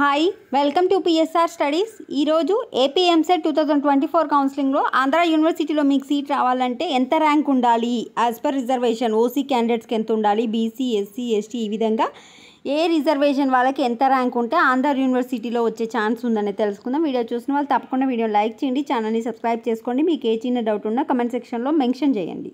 hi welcome to PSR studies ఈరోజు AP two thousand twenty four కౌన్సిలింగ్లో ఆంధ్ర యూనివర్సిటీలో మీకు సీట్ రావాలంటే ఎంత ర్యాంక్ ఉండాలి యాజ్ పర్ రిజర్వేషన్ ఓసీ క్యాండిడేట్స్కి ఎంత ఉండాలి బీసీ ఎస్సీ ఎస్టీ ఈ విధంగా ఏ రిజర్వేషన్ వాళ్ళకి ఎంత ర్యాంక్ ఉంటే ఆంధ్ర యూనివర్సిటీలో వచ్చే ఛాన్స్ ఉందని తెలుసుకుందాం వీడియో చూసిన వాళ్ళు తప్పకుండా వీడియో లైక్ చేయండి ఛానల్ని సబ్స్క్రైబ్ చేసుకోండి మీకు ఏ చిన్న డౌట్ ఉన్నా కమెంట్ సెక్షన్లో మెన్షన్ చేయండి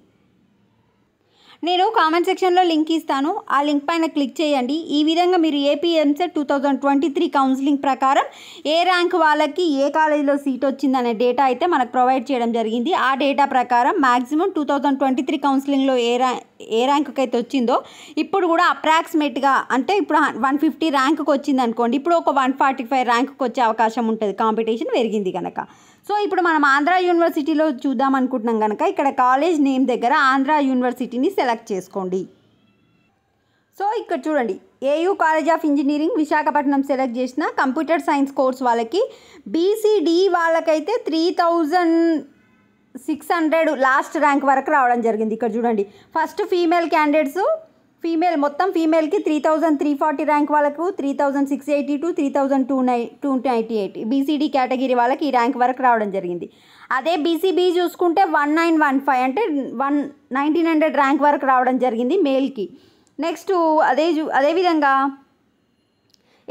నేను కామెంట్ సెక్షన్లో లింక్ ఇస్తాను ఆ లింక్ పైన క్లిక్ చేయండి ఈ విధంగా మీరు AP EAMCET two thousand twenty three counselling ప్రకారం ఏ ర్యాంక్ వాళ్ళకి ఏ కాలేజీలో సీట్ వచ్చిందనే డేటా అయితే మనకు ప్రొవైడ్ చేయడం జరిగింది ఆ డేటా ప్రకారం maximum two thousand twenty three కౌన్సిలింగ్లో ఏ ర్యాంక్ ఏ ర్యాంకుకి అయితే వచ్చిందో ఇప్పుడు కూడా అప్రాక్సిమేట్గా అంటే ఇప్పుడు వన్ ఫిఫ్టీ ర్యాంకుకి వచ్చింది అనుకోండి ఇప్పుడు ఒక వన్ ఫార్టీ ఫైవ్ ర్యాంకుకి వచ్చే అవకాశం ఉంటుంది కాంపిటీషన్ పెరిగింది కనుక సో ఇప్పుడు మనం ఆంధ్ర యూనివర్సిటీలో చూద్దాం అనుకుంటున్నాం కనుక ఇక్కడ కాలేజ్ నేమ్ దగ్గర ఆంధ్ర యూనివర్సిటీని సెలెక్ట్ చేసుకోండి సో ఇక్కడ చూడండి AU college of engineering Visakhapatnam select చేసిన కంప్యూటర్ సైన్స్ కోర్స్ వాళ్ళకి బీసీడీ వాళ్ళకైతే three thousand six hundred last rank వరకు రావడం జరిగింది ఇక్కడ చూడండి ఫస్ట్ ఫీమేల్ క్యాండిడేట్స్ ఫీమేల్ మొత్తం ఫీమేల్కి three thousand three forty rank వాళ్ళకు three thousand six eighty two three thousand two nine two ninety eight BCD category వాళ్ళకి ఈ ర్యాంక్ వరకు రావడం జరిగింది అదే బీసీబీ చూసుకుంటే వన్ నైన్ వన్ ఫైవ్ అంటే వన్ నైన్టీన్ హండ్రెడ్ ర్యాంక్ వరకు రావడం జరిగింది మేల్కి నెక్స్ట్ అదే అదేవిధంగా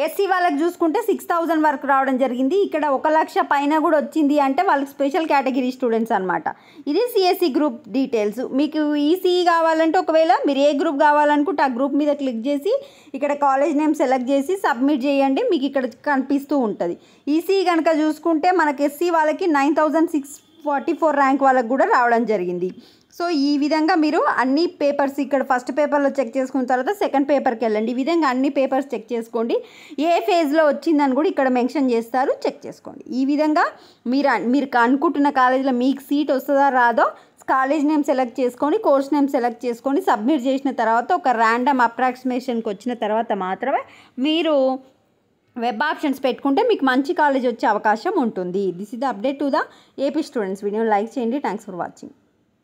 ఎస్సీ వాళ్ళకి చూసుకుంటే సిక్స్ థౌజండ్ వరకు రావడం జరిగింది ఇక్కడ ఒక లక్ష పైన కూడా వచ్చింది అంటే వాళ్ళకి స్పెషల్ కేటగిరీ స్టూడెంట్స్ అనమాట ఇది సిఎస్సి గ్రూప్ డీటెయిల్స్ మీకు ఈసీఈ కావాలంటే ఒకవేళ మీరు ఏ గ్రూప్ కావాలనుకుంటే ఆ గ్రూప్ మీద క్లిక్ చేసి ఇక్కడ కాలేజ్ నేమ్ సెలెక్ట్ చేసి సబ్మిట్ చేయండి మీకు ఇక్కడ కనిపిస్తూ ఉంటుంది ఈసీఈ కనుక చూసుకుంటే మనకి ఎస్సీ వాళ్ళకి nine thousand six forty four rank వాళ్ళకు కూడా రావడం జరిగింది సో ఈ విధంగా మీరు అన్ని పేపర్స్ ఇక్కడ ఫస్ట్ పేపర్లో చెక్ చేసుకున్న తర్వాత సెకండ్ పేపర్కి వెళ్ళండి ఈ విధంగా అన్ని పేపర్స్ చెక్ చేసుకోండి ఏ ఫేజ్లో వచ్చిందని కూడా ఇక్కడ మెన్షన్ చేస్తారు చెక్ చేసుకోండి ఈ విధంగా మీరు మీరు అనుకుంటున్న కాలేజీలో మీకు సీట్ వస్తుందా రాదో కాలేజ్ నేమ్ సెలెక్ట్ చేసుకొని కోర్స్ నేమ్ సెలెక్ట్ చేసుకొని సబ్మిట్ చేసిన తర్వాత ఒక ర్యాండమ్ అప్రాక్సిమేషన్కి వచ్చిన తర్వాత మాత్రమే మీరు వెబ్ ఆప్షన్స్ పెట్టుకుంటే మీకు మంచి కాలేజ్ వచ్చే అవకాశం ఉంటుంది this is the update to the AP students video like చేయండి థ్యాంక్స్ ఫర్ వాచింగ్